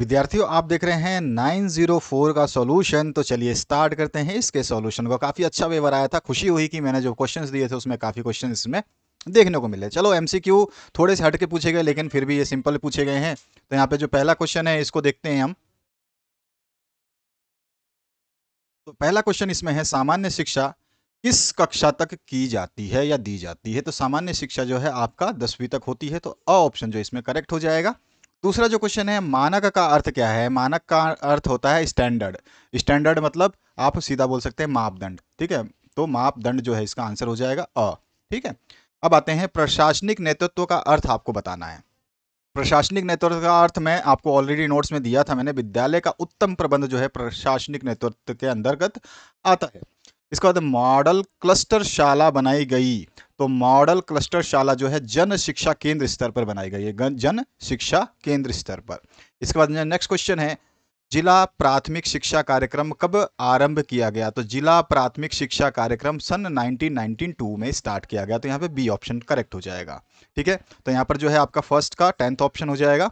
विद्यार्थियों आप देख रहे हैं 904 का सॉल्यूशन तो चलिए स्टार्ट करते हैं इसके सॉल्यूशन को काफ़ी अच्छा वेवर आया था खुशी हुई कि मैंने जो क्वेश्चंस दिए थे उसमें काफ़ी क्वेश्चन इसमें देखने को मिले चलो एमसीक्यू थोड़े से हटके पूछे गए लेकिन फिर भी ये सिंपल पूछे गए हैं तो यहाँ पे जो पहला क्वेश्चन है इसको देखते हैं हम तो पहला क्वेश्चन इसमें है सामान्य शिक्षा किस कक्षा तक की जाती है या दी जाती है तो सामान्य शिक्षा जो है आपका दसवीं तक होती है तो अ ऑप्शन जो इसमें करेक्ट हो जाएगा दूसरा जो क्वेश्चन है मानक का अर्थ क्या है मानक का अर्थ होता है स्टैंडर्ड स्टैंडर्ड मतलब आप सीधा बोल सकते हैं मापदंड ठीक है तो मापदंड जो है इसका आंसर हो जाएगा अ ठीक है अब आते हैं प्रशासनिक नेतृत्व का अर्थ आपको बताना है प्रशासनिक नेतृत्व का अर्थ मैं आपको ऑलरेडी नोट्स में दिया था मैंने विद्यालय का उत्तम प्रबंध जो है प्रशासनिक नेतृत्व के अंतर्गत आता है इसके बाद मॉडल क्लस्टर शाला बनाई गई तो मॉडल क्लस्टर शाला जो है जन शिक्षा केंद्र स्तर पर बनाई गई है जन शिक्षा केंद्र स्तर पर इसके बाद नेक्स्ट क्वेश्चन है जिला प्राथमिक शिक्षा कार्यक्रम कब आरंभ किया गया तो जिला प्राथमिक शिक्षा कार्यक्रम सन 1992 में स्टार्ट किया गया तो यहाँ पे बी ऑप्शन करेक्ट हो जाएगा ठीक है तो यहाँ पर जो है आपका फर्स्ट का टेंथ ऑप्शन हो जाएगा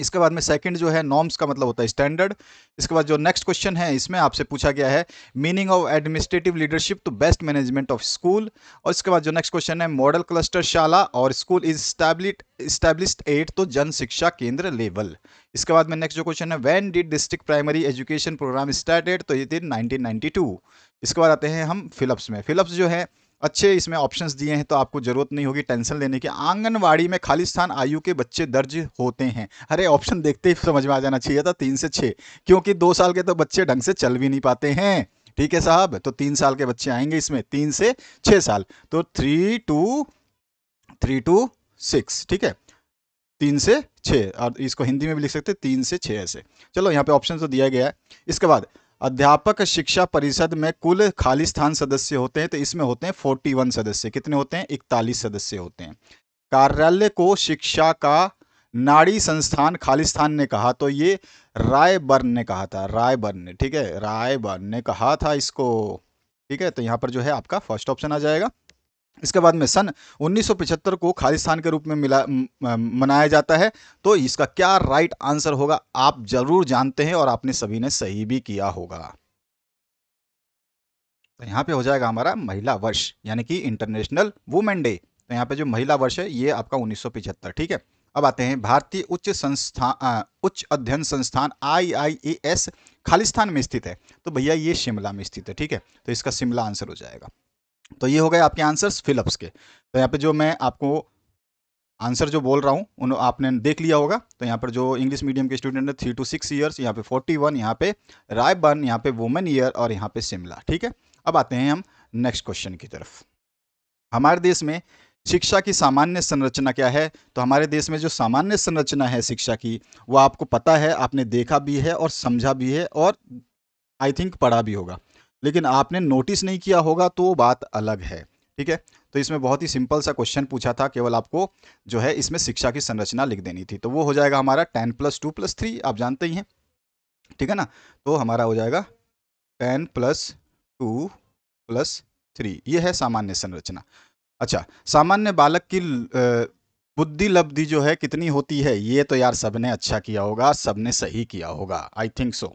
इसके बाद में सेकंड जो है नॉर्म्स का मतलब होता है स्टैंडर्ड इसके बाद जो नेक्स्ट क्वेश्चन है इसमें आपसे पूछा गया है meaning of administrative leadership to best management of school और इसके बाद जो नेक्स्ट क्वेश्चन है मॉडल क्लस्टर शाला और स्कूल इज स्टैब्लिश्ड एट तो जन शिक्षा केंद्र लेवल इसके बाद में नेक्स्ट जो क्वेश्चन है when did district primary education programme started तो ये थी नाइनटीन इसके बाद आते हैं हम फिलिप्स में फिलप्स जो है अच्छे इसमें ऑप्शंस दिए हैं तो आपको ज़रूरत नहीं होगी टेंशन लेने की आंगनवाड़ी में खालिस्तान आयु के बच्चे दर्ज होते हैं अरे ऑप्शन देखते ही समझ में आ जाना चाहिए था तीन से छः क्योंकि दो साल के तो बच्चे ढंग से चल भी नहीं पाते हैं ठीक है साहब तो तीन साल के बच्चे आएंगे इसमें तीन से छः साल तो three two three two six ठीक है तीन से छः और इसको हिंदी में भी लिख सकते हैं तीन से छः ऐसे चलो यहाँ पे ऑप्शन तो दिया गया है इसके बाद अध्यापक शिक्षा परिषद में कुल खाली स्थान सदस्य होते हैं तो इसमें होते हैं फोर्टी वन सदस्य कितने होते हैं इकतालीस सदस्य होते हैं कार्यालय को शिक्षा का नाड़ी संस्थान खालिस्थान ने कहा तो ये रायबर्न ने कहा था रायबर्न ने ठीक है रायबर्न ने कहा था इसको ठीक है तो यहाँ पर जो है आपका फर्स्ट ऑप्शन आ जाएगा इसके बाद में सन 1975 को खालिस्तान के रूप में मिला मनाया जाता है तो इसका क्या राइट आंसर होगा आप जरूर जानते हैं और आपने सभी ने सही भी किया होगा तो यहाँ पे हो जाएगा हमारा महिला वर्ष यानी कि इंटरनेशनल वुमेन डे तो यहाँ पे जो महिला वर्ष है ये आपका 1975 ठीक है अब आते हैं भारतीय उच्च संस्थान उच्च अध्ययन संस्थान आई खालिस्तान में स्थित है तो भैया ये शिमला में स्थित है ठीक है तो इसका शिमला आंसर हो जाएगा तो ये हो गए आपके आंसर्स फिलअप्स के तो यहाँ पे जो मैं आपको आंसर जो बोल रहा हूँ उन आपने देख लिया होगा तो यहाँ पर जो इंग्लिश मीडियम के स्टूडेंट हैं थ्री टू सिक्स ईयर्स यहाँ पे फोर्टी वन यहाँ पे रायबन यहाँ पे वुमेन ईयर और यहाँ पे शिमला ठीक है अब आते हैं हम नेक्स्ट क्वेश्चन की तरफ हमारे देश में शिक्षा की सामान्य संरचना क्या है तो हमारे देश में जो सामान्य संरचना है शिक्षा की वो आपको पता है आपने देखा भी है और समझा भी है और आई थिंक पढ़ा भी होगा लेकिन आपने नोटिस नहीं किया होगा तो वो बात अलग है ठीक है तो इसमें बहुत ही सिंपल सा क्वेश्चन पूछा था केवल आपको जो है इसमें शिक्षा की संरचना लिख देनी थी तो वो हो जाएगा हमारा ten plus two plus three आप जानते ही हैं ठीक है ना तो हमारा हो जाएगा ten plus two plus three ये है सामान्य संरचना अच्छा सामान्य बालक की बुद्धि लब्धि जो है कितनी होती है ये तो यार सबने अच्छा किया होगा सबने सही किया होगा आई थिंक सो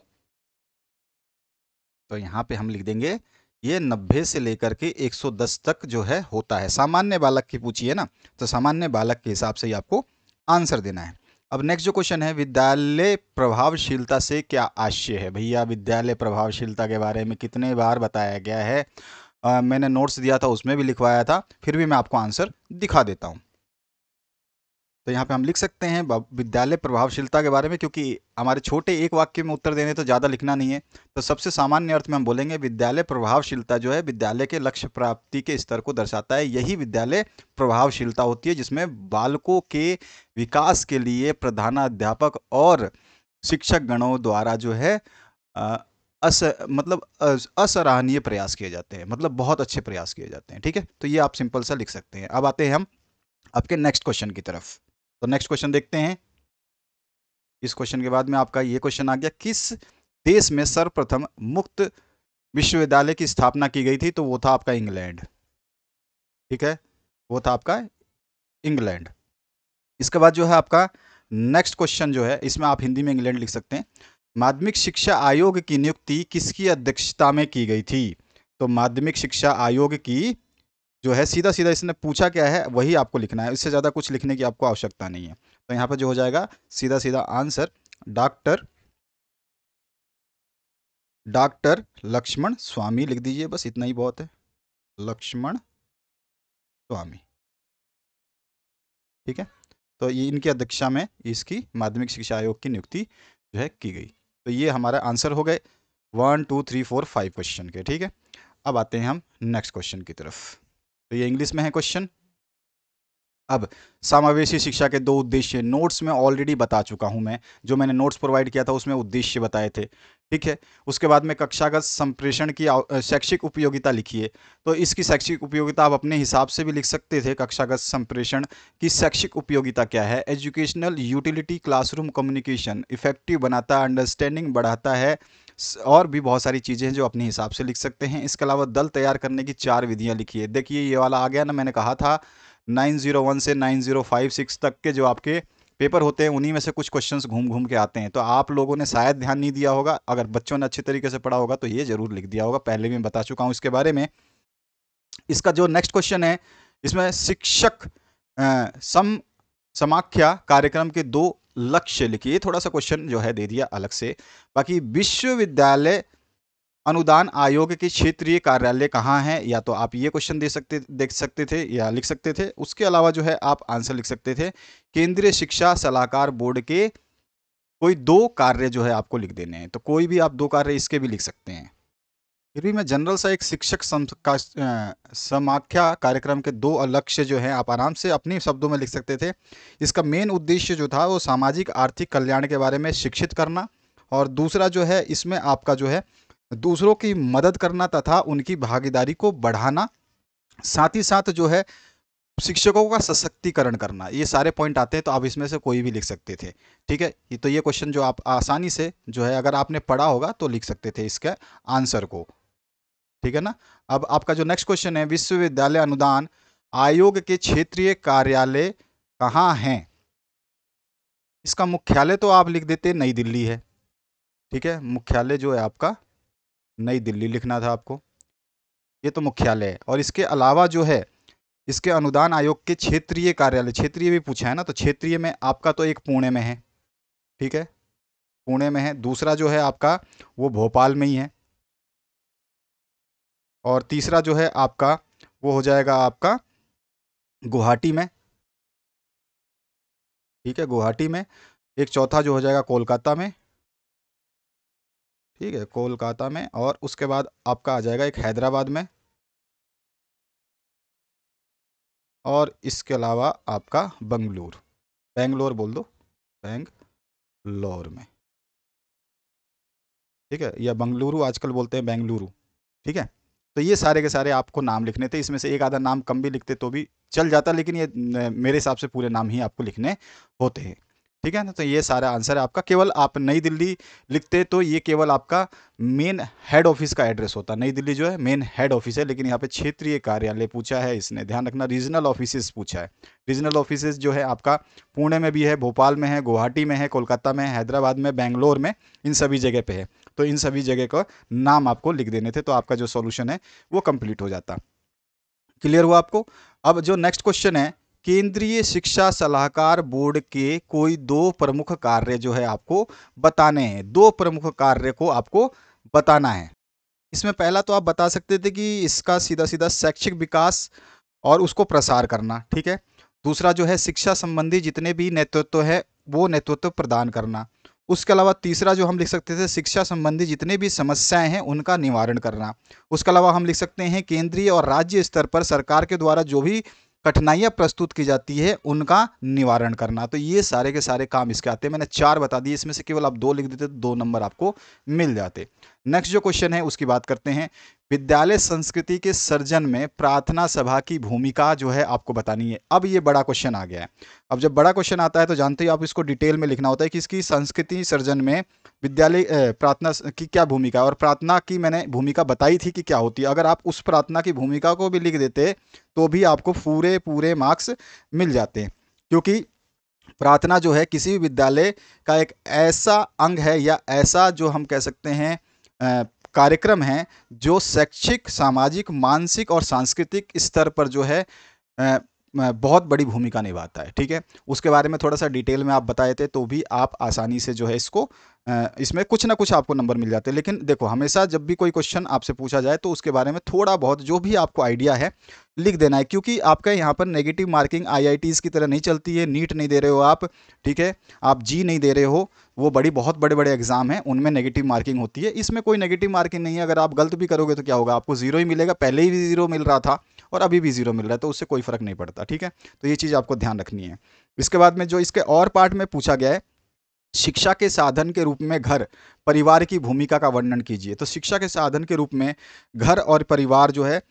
तो यहाँ पे हम लिख देंगे ये नब्बे से लेकर के 110 तक जो है होता है सामान्य बालक की पूछिए ना तो सामान्य बालक के हिसाब से ही आपको आंसर देना है अब नेक्स्ट जो क्वेश्चन है विद्यालय प्रभावशीलता से क्या आशय है भैया विद्यालय प्रभावशीलता के बारे में कितने बार बताया गया है आ, मैंने नोट्स दिया था उसमें भी लिखवाया था फिर भी मैं आपको आंसर दिखा देता हूँ तो यहाँ पे हम लिख सकते हैं विद्यालय प्रभावशीलता के बारे में क्योंकि हमारे छोटे एक वाक्य में उत्तर देने तो ज़्यादा लिखना नहीं है तो सबसे सामान्य अर्थ में हम बोलेंगे विद्यालय प्रभावशीलता जो है विद्यालय के लक्ष्य प्राप्ति के स्तर को दर्शाता है यही विद्यालय प्रभावशीलता होती है जिसमें बालकों के विकास के लिए प्रधानाध्यापक और शिक्षक गणों द्वारा जो है अस मतलब असराहनीय प्रयास किए जाते हैं मतलब बहुत अच्छे प्रयास किए जाते हैं ठीक है तो ये आप सिंपल सा लिख सकते हैं अब आते हैं हम आपके नेक्स्ट क्वेश्चन की तरफ तो नेक्स्ट क्वेश्चन देखते हैं इस क्वेश्चन के बाद में आपका ये क्वेश्चन आ गया किस देश में सर्वप्रथम मुक्त विश्वविद्यालय की स्थापना की गई थी तो वो था आपका इंग्लैंड ठीक है वो था आपका इंग्लैंड इसके बाद जो है आपका नेक्स्ट क्वेश्चन जो है इसमें आप हिंदी में इंग्लैंड लिख सकते हैं माध्यमिक शिक्षा आयोग की नियुक्ति किसकी अध्यक्षता में की गई थी तो माध्यमिक शिक्षा आयोग की जो है सीधा सीधा इसने पूछा क्या है वही आपको लिखना है इससे ज़्यादा कुछ लिखने की आपको आवश्यकता नहीं है तो यहाँ पर जो हो जाएगा सीधा सीधा answer doctor doctor Lakshman Swami लिख दीजिए बस इतना ही बहुत है लक्ष्मण स्वामी ठीक है तो ये इनकी अध्यक्षा में इसकी माध्यमिक शिक्षा आयोग की नियुक्ति जो है की गई तो ये हमारा आंसर हो गए one two three four five question के ठीक है अब आते हैं हम नेक्स्ट क्वेश्चन की तरफ तो ये इंग्लिश में है क्वेश्चन अब समावेशी शिक्षा के दो उद्देश्य नोट्स में ऑलरेडी बता चुका हूं मैं जो मैंने नोट्स प्रोवाइड किया था उसमें उद्देश्य बताए थे ठीक है उसके बाद में कक्षागत संप्रेषण की शैक्षिक उपयोगिता लिखिए तो इसकी शैक्षिक उपयोगिता आप अपने हिसाब से भी लिख सकते थे कक्षागत संप्रेषण की शैक्षिक उपयोगिता क्या है educational utility classroom communication effective बनाता है अंडरस्टैंडिंग बढ़ाता है और भी बहुत सारी चीज़ें हैं जो अपने हिसाब से लिख सकते हैं इसके अलावा दल तैयार करने की चार विधियाँ लिखिए देखिए ये वाला आ गया ना मैंने कहा था 901 से 9056 तक के जो आपके पेपर होते हैं उन्हीं में से कुछ क्वेश्चंस घूम घूम के आते हैं तो आप लोगों ने शायद ध्यान नहीं दिया होगा अगर बच्चों ने अच्छे तरीके से पढ़ा होगा तो ये ज़रूर लिख दिया होगा पहले भी बता चुका हूँ इसके बारे में इसका जो नेक्स्ट क्वेश्चन है इसमें शिक्षक सम समाख्या कार्यक्रम के दो लक्ष्य लिखिए थोड़ा सा क्वेश्चन जो है दे दिया अलग से बाकी विश्वविद्यालय अनुदान आयोग के क्षेत्रीय कार्यालय कहाँ है या तो आप ये क्वेश्चन दे सकते देख सकते थे या लिख सकते थे उसके अलावा जो है आप आंसर लिख सकते थे केंद्रीय शिक्षा सलाहकार बोर्ड के कोई दो कार्य जो है आपको लिख देने हैं तो कोई भी आप दो कार्य इसके भी लिख सकते हैं फिर भी मैं जनरल सा एक शिक्षक समाख्या कार्यक्रम के दो लक्ष्य जो हैं आप आराम से अपने शब्दों में लिख सकते थे इसका मेन उद्देश्य जो था वो सामाजिक आर्थिक कल्याण के बारे में शिक्षित करना और दूसरा जो है इसमें आपका जो है दूसरों की मदद करना तथा उनकी भागीदारी को बढ़ाना साथ ही साथ जो है शिक्षकों का सशक्तिकरण करना ये सारे पॉइंट आते हैं तो आप इसमें से कोई भी लिख सकते थे ठीक है तो ये क्वेश्चन जो आप आसानी से जो है अगर आपने पढ़ा होगा तो लिख सकते थे इसके आंसर को ठीक है ना अब आपका जो नेक्स्ट क्वेश्चन है विश्वविद्यालय अनुदान आयोग के क्षेत्रीय कार्यालय कहाँ हैं इसका मुख्यालय तो आप लिख देते नई दिल्ली है ठीक है मुख्यालय जो है आपका नई दिल्ली लिखना था आपको ये तो मुख्यालय है और इसके अलावा जो है इसके अनुदान आयोग के क्षेत्रीय कार्यालय क्षेत्रीय भी पूछा है ना तो क्षेत्रीय में आपका तो एक पुणे में है ठीक है पुणे में है दूसरा जो है आपका वो भोपाल में ही है और तीसरा जो है आपका वो हो जाएगा आपका गुवाहाटी में ठीक है गुवाहाटी में एक चौथा जो हो जाएगा कोलकाता में ठीक है कोलकाता में और उसके बाद आपका आ जाएगा एक हैदराबाद में और इसके अलावा आपका बंगलोर बेंगलोर बोल दो बेंगलोर में ठीक है या बंगलुरु आजकल बोलते हैं बेंगलुरु ठीक है तो ये सारे के सारे आपको नाम लिखने थे इसमें से एक आधा नाम कम भी लिखते तो भी चल जाता लेकिन ये मेरे हिसाब से पूरे नाम ही आपको लिखने होते हैं ठीक है ना तो ये सारा आंसर है आपका केवल आप नई दिल्ली लिखते तो ये केवल आपका मेन हेड ऑफिस का एड्रेस होता नई दिल्ली जो है मेन हेड ऑफिस है लेकिन यहाँ पे क्षेत्रीय कार्यालय पूछा है इसने ध्यान रखना रीजनल ऑफिसेस पूछा है रीजनल ऑफिस जो है आपका पुणे में भी है भोपाल में है गुवाहाटी में है कोलकाता में हैदराबाद में बेंगलोर में इन सभी जगह पर है तो इन सभी जगह का नाम आपको लिख देने थे तो आपका जो सोल्यूशन है वो कम्प्लीट हो जाता क्लियर हुआ आपको अब जो नेक्स्ट क्वेश्चन है केंद्रीय शिक्षा सलाहकार बोर्ड के कोई दो प्रमुख कार्य जो है आपको बताने हैं दो प्रमुख कार्य को आपको बताना है इसमें पहला तो आप बता सकते थे कि इसका सीधा सीधा शैक्षिक विकास और उसको प्रसार करना ठीक है दूसरा जो है शिक्षा संबंधी जितने भी नेतृत्व है वो नेतृत्व प्रदान करना उसके अलावा तीसरा जो हम लिख सकते थे शिक्षा संबंधी जितने भी समस्याएं हैं उनका निवारण करना उसके अलावा हम लिख सकते हैं केंद्रीय और राज्य स्तर पर सरकार के द्वारा जो भी कठिनाइयां प्रस्तुत की जाती है उनका निवारण करना तो ये सारे के सारे काम इसके आते हैं मैंने चार बता दिए इसमें से केवल आप दो लिख देते तो दो नंबर आपको मिल जाते नेक्स्ट जो क्वेश्चन है उसकी बात करते हैं विद्यालय संस्कृति के सर्जन में प्रार्थना सभा की भूमिका जो है आपको बतानी है अब ये बड़ा क्वेश्चन आ गया है अब जब बड़ा क्वेश्चन आता है तो जानते ही आप इसको डिटेल में लिखना होता है कि इसकी संस्कृति सर्जन में विद्यालय प्रार्थना की क्या भूमिका और प्रार्थना की मैंने भूमिका बताई थी कि क्या होती है अगर आप उस प्रार्थना की भूमिका को भी लिख देते तो भी आपको पूरे पूरे मार्क्स मिल जाते क्योंकि प्रार्थना जो है किसी भी विद्यालय का एक ऐसा अंग है या ऐसा जो हम कह सकते हैं कार्यक्रम हैं जो शैक्षिक सामाजिक मानसिक और सांस्कृतिक स्तर पर जो है बहुत बड़ी भूमिका निभाता है ठीक है उसके बारे में थोड़ा सा डिटेल में आप बताए थे तो भी आप आसानी से जो है इसको इसमें कुछ ना कुछ आपको नंबर मिल जाते हैं लेकिन देखो हमेशा जब भी कोई क्वेश्चन आपसे पूछा जाए तो उसके बारे में थोड़ा बहुत जो भी आपको आइडिया है लिख देना है क्योंकि आपका यहाँ पर नेगेटिव मार्किंग आईआईटीज़ की तरह नहीं चलती है नीट नहीं दे रहे हो आप ठीक है आप जी नहीं दे रहे हो वो बड़ी बहुत बड़े बड़े एग्जाम हैं उनमें नेगेटिव मार्किंग होती है इसमें कोई नेगेटिव मार्किंग नहीं है अगर आप गलत भी करोगे तो क्या होगा आपको जीरो ही मिलेगा पहले ही जीरो मिल रहा था और अभी भी जीरो मिल रहा है तो उससे कोई फ़र्क नहीं पड़ता ठीक है तो ये चीज़ आपको ध्यान रखनी है इसके बाद में जो इसके और पार्ट में पूछा गया है शिक्षा के साधन के रूप में घर परिवार की भूमिका का वर्णन कीजिए तो शिक्षा के साधन के रूप में घर और परिवार जो है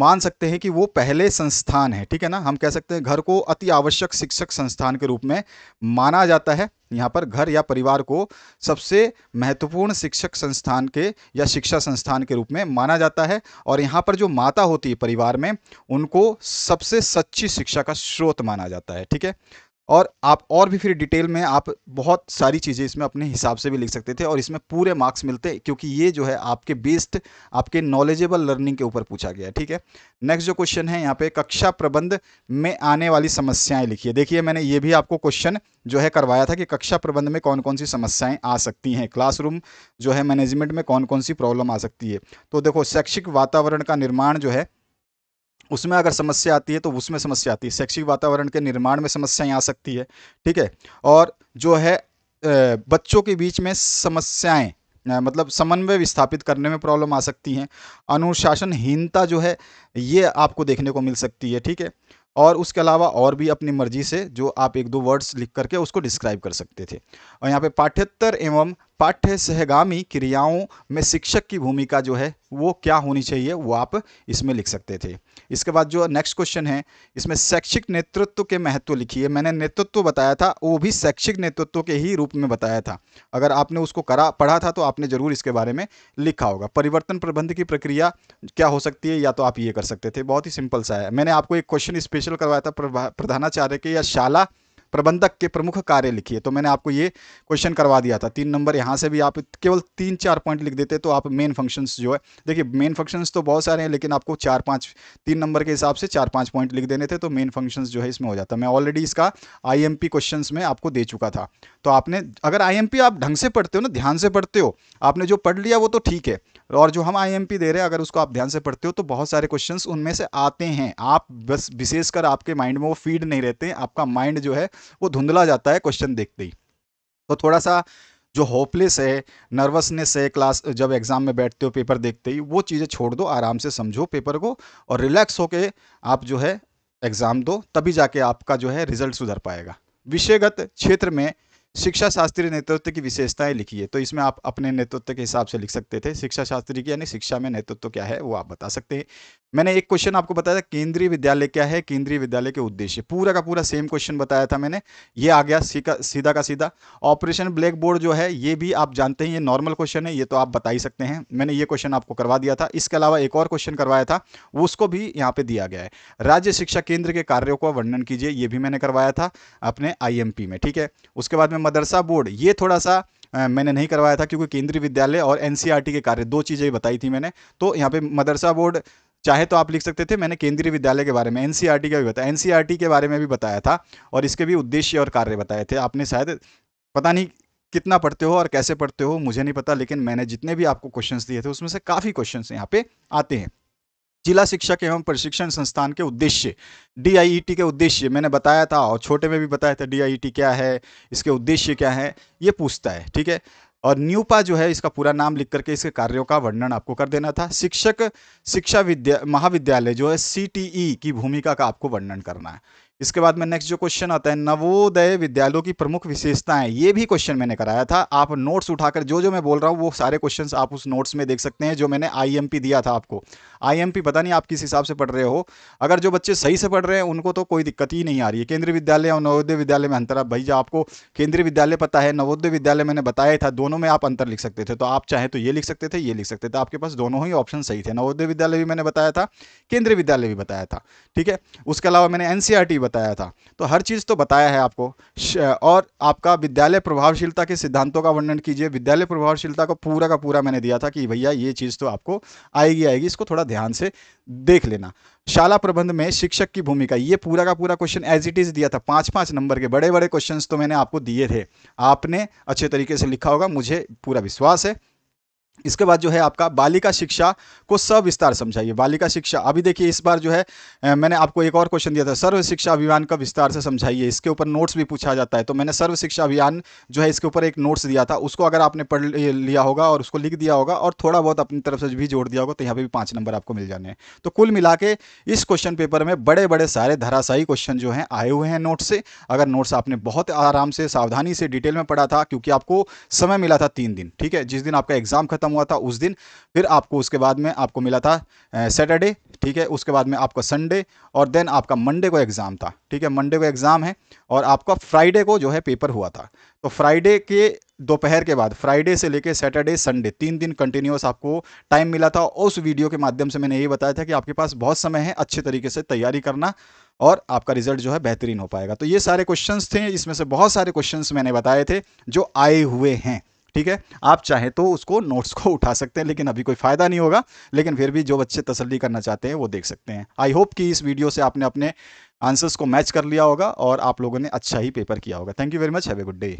मान सकते हैं कि वो पहले संस्थान है ठीक है ना हम कह सकते हैं घर को अति आवश्यक शिक्षक संस्थान के रूप में माना जाता है यहाँ पर घर या परिवार को सबसे महत्वपूर्ण शिक्षक संस्थान के या शिक्षा संस्थान के रूप में माना जाता है और यहाँ पर जो माता होती है परिवार में उनको सबसे सच्ची शिक्षा का स्रोत माना जाता है ठीक है और आप और भी फिर डिटेल में आप बहुत सारी चीज़ें इसमें अपने हिसाब से भी लिख सकते थे और इसमें पूरे मार्क्स मिलते क्योंकि ये जो है आपके बेस्ड आपके नॉलेजेबल लर्निंग के ऊपर पूछा गया ठीक है नेक्स्ट जो क्वेश्चन है यहाँ पे कक्षा प्रबंध में आने वाली समस्याएं लिखिए देखिए मैंने ये भी आपको क्वेश्चन जो है करवाया था कि कक्षा प्रबंध में कौन कौन सी समस्याएँ आ सकती हैं क्लासरूम जो है मैनेजमेंट में कौन कौन सी प्रॉब्लम आ सकती है तो देखो शैक्षिक वातावरण का निर्माण जो है उसमें अगर समस्या आती है तो उसमें समस्या आती है शैक्षिक वातावरण के निर्माण में समस्याएं आ सकती है ठीक है और जो है बच्चों के बीच में समस्याएं मतलब समन्वय विस्थापित करने में प्रॉब्लम आ सकती हैं अनुशासनहीनता जो है ये आपको देखने को मिल सकती है ठीक है और उसके अलावा और भी अपनी मर्जी से जो आप एक दो वर्ड्स लिख करके उसको डिस्क्राइब कर सकते थे और यहाँ पे पाठ्यतर एवं पाठ्य सहगामी क्रियाओं में शिक्षक की भूमिका जो है वो क्या होनी चाहिए वो आप इसमें लिख सकते थे इसके बाद जो नेक्स्ट क्वेश्चन है इसमें शैक्षिक नेतृत्व के महत्व लिखिए मैंने नेतृत्व बताया था वो भी शैक्षिक नेतृत्व के ही रूप में बताया था अगर आपने उसको करा पढ़ा था तो आपने ज़रूर इसके बारे में लिखा होगा परिवर्तन प्रबंध की प्रक्रिया क्या हो सकती है या तो आप ये कर सकते थे बहुत ही सिंपल सा है मैंने आपको एक क्वेश्चन स्पेशल करवाया था प्रधानाचार्य के या शाला प्रबंधक के प्रमुख कार्य लिखिए तो मैंने आपको ये क्वेश्चन करवा दिया था तीन नंबर यहाँ से भी आप केवल तीन चार पॉइंट लिख देते तो आप मेन फंक्शंस जो है देखिए मेन फंक्शंस तो बहुत सारे हैं लेकिन आपको चार पाँच तीन नंबर के हिसाब से चार पाँच पॉइंट लिख देने थे तो मेन फंक्शंस जो है इसमें हो जाता मैं ऑलरेडी इसका आई एम में आपको दे चुका था तो आपने अगर आई आप ढंग से पढ़ते हो ना ध्यान से पढ़ते हो आपने जो पढ़ लिया वो तो ठीक है और जो हम आई दे रहे हैं अगर उसको आप ध्यान से पढ़ते हो तो बहुत सारे क्वेश्चन उनमें से आते हैं आप बस विशेषकर आपके माइंड में वो फीड नहीं रहते आपका माइंड जो है वो धुंधला जाता है क्वेश्चन देखते ही तो थोड़ा सा जो होपलेस है नर्वसनेस है क्लास जब एग्ज़ाम में बैठते हो पेपर देखते ही वो चीज़ें छोड़ दो आराम से समझो पेपर को और रिलैक्स होके आप जो है एग्ज़ाम दो तभी जाके आपका जो है रिजल्ट सुधर पाएगा विषयगत क्षेत्र में शिक्षा शास्त्री नेतृत्व की विशेषताएं लिखिए तो इसमें आप अपने नेतृत्व के हिसाब से लिख सकते थे शिक्षा शास्त्री की यानी शिक्षा में नेतृत्व क्या है वो आप बता सकते हैं मैंने एक क्वेश्चन आपको बताया था केंद्रीय विद्यालय क्या है केंद्रीय विद्यालय के उद्देश्य पूरा का पूरा सेम क्वेश्चन बताया था मैंने ये आ गया सीधा का सीधा ऑपरेशन ब्लैक बोर्ड जो है ये भी आप जानते हैं ये नॉर्मल क्वेश्चन है ये तो आप बता ही सकते हैं मैंने ये क्वेश्चन आपको करवा दिया था इसके अलावा एक और क्वेश्चन करवाया था उसको भी यहाँ पे दिया गया है राज्य शिक्षा केंद्र के कार्यों का वर्णन कीजिए ये भी मैंने करवाया था अपने आई में ठीक है उसके बाद में मदरसा बोर्ड ये थोड़ा सा मैंने नहीं करवाया था क्योंकि केंद्रीय विद्यालय और एनसीईआरटी e के कार्य दो चीज़ें बताई थी मैंने तो यहाँ पे मदरसा बोर्ड चाहे तो आप लिख सकते थे मैंने केंद्रीय विद्यालय के बारे में एनसीईआरटी e का भी बताया एन e के बारे में भी बताया था और इसके भी उद्देश्य और कार्य बताए थे आपने शायद पता नहीं कितना पढ़ते हो और कैसे पढ़ते हो मुझे नहीं पता लेकिन मैंने जितने भी आपको क्वेश्चंस दिए थे उसमें से काफ़ी क्वेश्चन यहाँ पे आते हैं जिला शिक्षक एवं प्रशिक्षण संस्थान के उद्देश्य डी e के उद्देश्य मैंने बताया था और छोटे में भी बताया था डी क्या है इसके उद्देश्य क्या है ये पूछता है ठीक है और न्यूपा जो है इसका पूरा नाम लिख करके इसके कार्यों का वर्णन आपको कर देना था शिक्षक शिक्षा विद्या महाविद्यालय जो है सी e की भूमिका का आपको वर्णन करना है इसके बाद में नेक्स्ट जो क्वेश्चन आता है नवोदय विद्यालयों की प्रमुख विशेषताएं ये भी क्वेश्चन मैंने कराया था आप नोट्स उठाकर जो जो मैं बोल रहा हूँ वो सारे क्वेश्चंस आप उस नोट्स में देख सकते हैं जो मैंने आईएमपी दिया था आपको आईएमपी पता नहीं आप किस हिसाब से पढ़ रहे हो अगर जो बच्चे सही से पढ़ रहे हैं उनको तो कोई दिक्कत ही नहीं आ रही है केंद्रीय विद्यालय और नवोदय विद्यालय में अंतर आप भाई जो आपको केंद्रीय विद्यालय पता है नवोदय विद्यालय मैंने बताया था दोनों में आप अंतर लिख सकते थे तो आप चाहे तो ये लिख सकते थे ये लिख सकते थे तो आपके पास दोनों ही ऑप्शन सही थे नवोदय विद्यालय भी मैंने बताया था केंद्रीय विद्यालय भी बताया था ठीक है उसके अलावा मैंने एनसीआर बताया था तो हर चीज़ तो बताया है आपको और आपका विद्यालय प्रभावशीलता के सिद्धांतों का वर्णन कीजिए विद्यालय प्रभावशीलता को पूरा का पूरा मैंने दिया था कि भैया ये चीज़ तो आपको आएगी आएगी इसको थोड़ा ध्यान से देख लेना शाला प्रबंध में शिक्षक की भूमिका ये पूरा का पूरा क्वेश्चन एज इट इज़ दिया था पाँच पाँच नंबर के बड़े बड़े क्वेश्चन तो मैंने आपको दिए थे आपने अच्छे तरीके से लिखा होगा मुझे पूरा विश्वास है इसके बाद जो है आपका बालिका शिक्षा को सविस्तार समझाइए बालिका शिक्षा अभी देखिए इस बार जो है मैंने आपको एक और क्वेश्चन दिया था सर्व शिक्षा अभियान का विस्तार से समझाइए इसके ऊपर नोट्स भी पूछा जाता है तो मैंने सर्व शिक्षा अभियान जो है इसके ऊपर एक नोट्स दिया था उसको अगर आपने पढ़ लिया होगा और उसको लिख दिया होगा और थोड़ा बहुत अपनी तरफ से भी जोड़ दिया होगा तो यहाँ पर भी पाँच नंबर आपको मिल जाने हैं तो कुल मिला के इस क्वेश्चन पेपर में बड़े बड़े सारे धराशाई क्वेश्चन जो हैं आए हुए हैं नोट्स से अगर नोट्स आपने बहुत आराम से सावधानी से डिटेल में पढ़ा था क्योंकि आपको समय मिला था तीन दिन ठीक है जिस दिन आपका एग्जाम खत्म ख़त्म हुआ था उस दिन फिर आपको उसके बाद में आपको मिला था सैटरडे ठीक है उसके बाद में आपका संडे और देन आपका मंडे को एग्ज़ाम था ठीक है मंडे को एग्ज़ाम है और आपका फ्राइडे को जो है पेपर हुआ था तो फ्राइडे के दोपहर के बाद फ्राइडे से लेकर सैटरडे संडे तीन दिन कंटिन्यूस आपको टाइम मिला था उस वीडियो के माध्यम से मैंने ये बताया था कि आपके पास बहुत समय है अच्छे तरीके से तैयारी करना और आपका रिजल्ट जो है बेहतरीन हो पाएगा तो ये सारे क्वेश्चंस थे इसमें से बहुत सारे क्वेश्चंस मैंने बताए थे जो आए हुए हैं ठीक है आप चाहें तो उसको नोट्स को उठा सकते हैं लेकिन अभी कोई फ़ायदा नहीं होगा लेकिन फिर भी जो बच्चे तसल्ली करना चाहते हैं वो देख सकते हैं आई होप कि इस वीडियो से आपने अपने आंसर्स को मैच कर लिया होगा और आप लोगों ने अच्छा ही पेपर किया होगा thank you very much have a good day